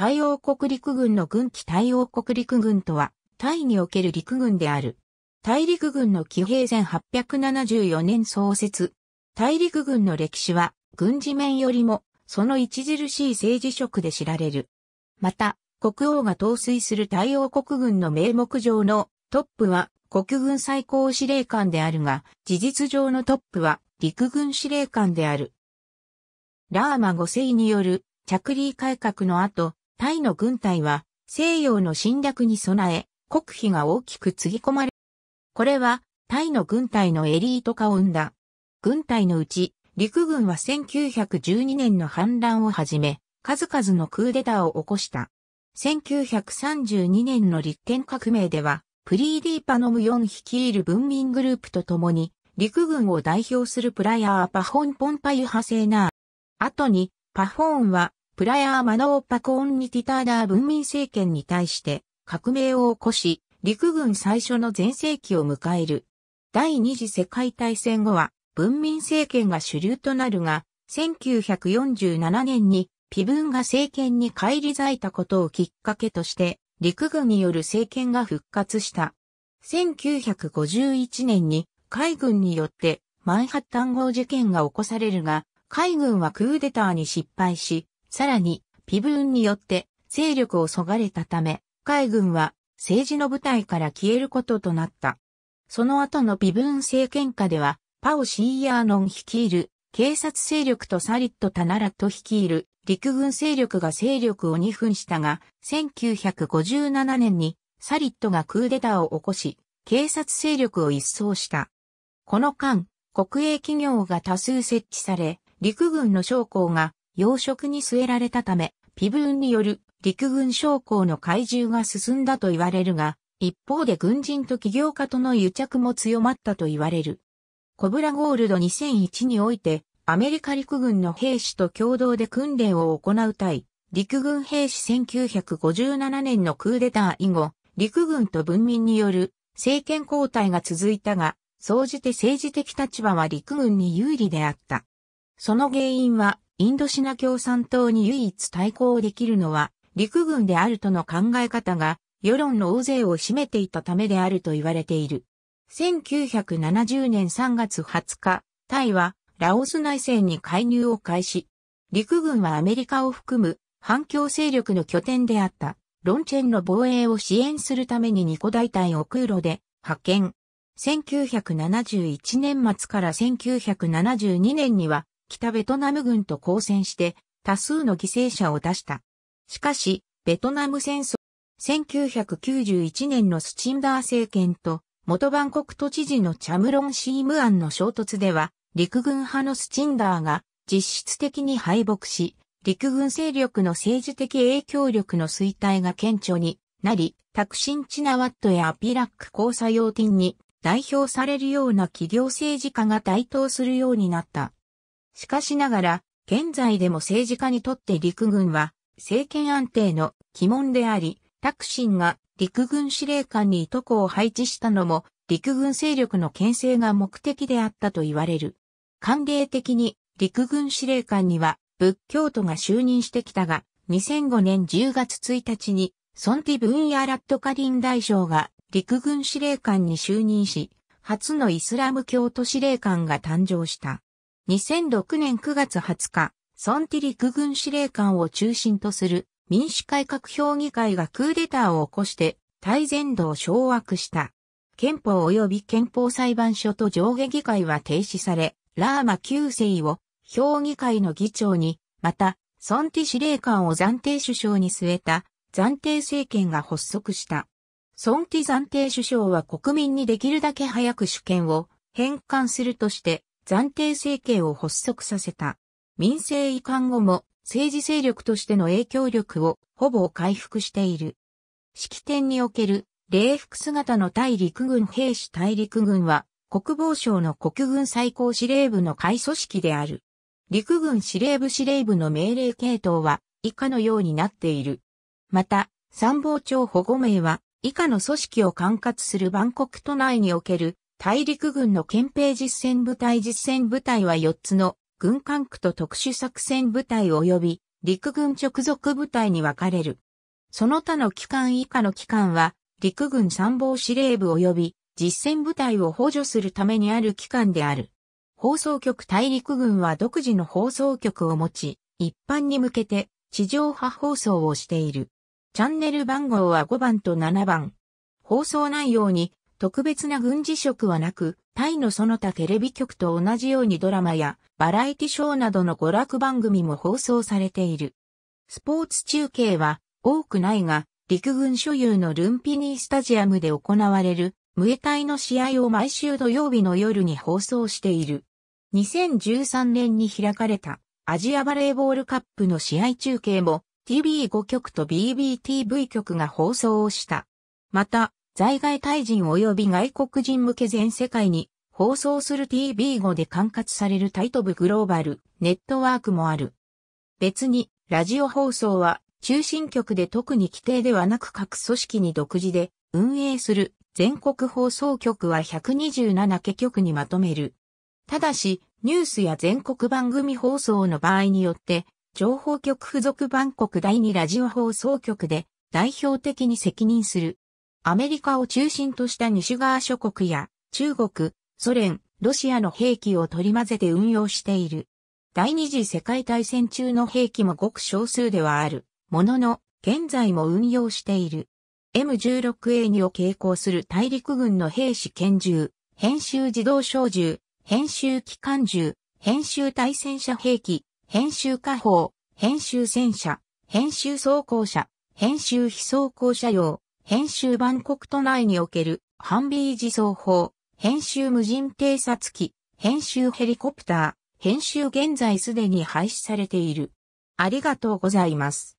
太陽国陸軍の軍機太陽国陸軍とは、タイにおける陸軍である。大陸軍の騎兵戦874年創設。大陸軍の歴史は、軍事面よりも、その著しい政治色で知られる。また、国王が統帥する太陽国軍の名目上のトップは国軍最高司令官であるが、事実上のトップは陸軍司令官である。ラーマ5世による着陸改革の後、タイの軍隊は西洋の侵略に備え国費が大きくつぎ込まれ、これはタイの軍隊のエリート化を生んだ。軍隊のうち陸軍は1912年の反乱をはじめ、数々のクーデターを起こした。1932年の立憲革命では、プリーディーパノム4率いる文民グループと共に、陸軍を代表するプライヤーパホン・ポンパユ派生な後に、パフォーンはプラヤーマノーパコーンニティターダー文民政権に対して革命を起こし、陸軍最初の前世紀を迎える。第二次世界大戦後は文民政権が主流となるが、1947年にピブンが政権に返り咲いたことをきっかけとして、陸軍による政権が復活した。1951年に海軍によってマンハッタン号事件が起こされるが、海軍はクーデターに失敗し、さらに、微分によって勢力をそがれたため、海軍は政治の舞台から消えることとなった。その後の微分政権下では、パオ・シーヤーノン率いる警察勢力とサリット・タナラット率いる陸軍勢力が勢力を2分したが、1957年にサリットがクーデターを起こし、警察勢力を一掃した。この間、国営企業が多数設置され、陸軍の将校が養殖に据えられたため、微分による陸軍将校の怪獣が進んだと言われるが、一方で軍人と企業家との癒着も強まったと言われる。コブラゴールド2001において、アメリカ陸軍の兵士と共同で訓練を行う対、陸軍兵士1957年のクーデター以後、陸軍と文民による政権交代が続いたが、総じて政治的立場は陸軍に有利であった。その原因はインドシナ共産党に唯一対抗できるのは陸軍であるとの考え方が世論の大勢を占めていたためであると言われている。1970年3月20日、タイはラオス内戦に介入を開始。陸軍はアメリカを含む反共勢力の拠点であったロンチェンの防衛を支援するためにニコ大隊を空路で派遣。1971年末から1972年には北ベトナム軍と交戦して多数の犠牲者を出した。しかし、ベトナム戦争、1991年のスチンダー政権と元バンコク都知事のチャムロン・シームアンの衝突では、陸軍派のスチンダーが実質的に敗北し、陸軍勢力の政治的影響力の衰退が顕著になり、タクシン・チナワットやアピラック交差用ティンに代表されるような企業政治家が台頭するようになった。しかしながら、現在でも政治家にとって陸軍は政権安定の鬼門であり、タクシンが陸軍司令官にいとこを配置したのも陸軍勢力の牽制が目的であったと言われる。慣例的に陸軍司令官には仏教徒が就任してきたが、2005年10月1日にソンティ・ブンヤ・ラット・カリン大将が陸軍司令官に就任し、初のイスラム教徒司令官が誕生した。2006年9月20日、ソンティリク軍司令官を中心とする民主改革評議会がクーデターを起こして、大全土を掌握した。憲法及び憲法裁判所と上下議会は停止され、ラーマ9世を評議会の議長に、また、ソンティ司令官を暫定首相に据えた暫定政権が発足した。ソンティ暫定首相は国民にできるだけ早く主権を返還するとして暫定政権を発足させた。民政移管後も政治勢力としての影響力をほぼ回復している。式典における礼服姿の大陸軍兵士大陸軍は国防省の国軍最高司令部の会組織である。陸軍司令部司令部の命令系統は以下のようになっている。また、参謀長保護名は以下の組織を管轄する万国都内における大陸軍の憲兵実戦部隊実戦部隊は4つの軍管区と特殊作戦部隊及び陸軍直属部隊に分かれる。その他の機関以下の機関は陸軍参謀司令部及び実戦部隊を補助するためにある機関である。放送局大陸軍は独自の放送局を持ち、一般に向けて地上波放送をしている。チャンネル番号は5番と7番。放送内容に特別な軍事職はなく、タイのその他テレビ局と同じようにドラマやバラエティショーなどの娯楽番組も放送されている。スポーツ中継は多くないが、陸軍所有のルンピニースタジアムで行われる、ムエタイの試合を毎週土曜日の夜に放送している。2013年に開かれたアジアバレーボールカップの試合中継も TV5 局と BBTV 局が放送をした。また、在外大イ人及び外国人向け全世界に放送する TV 語で管轄されるタイトブグローバルネットワークもある。別に、ラジオ放送は中心局で特に規定ではなく各組織に独自で運営する全国放送局は127家局にまとめる。ただし、ニュースや全国番組放送の場合によって、情報局付属バンコク第2ラジオ放送局で代表的に責任するアメリカを中心とした西側諸国や中国、ソ連、ロシアの兵器を取り混ぜて運用している。第二次世界大戦中の兵器もごく少数ではある、ものの、現在も運用している。M16A2 を携行する大陸軍の兵士拳銃、編集自動小銃、編集機関銃、編集対戦車兵器、編集火砲、編集戦車、編集装甲車、編集非装甲車用、編集万国都内における、ハンビー自走砲、編集無人偵察機、編集ヘリコプター、編集現在すでに廃止されている。ありがとうございます。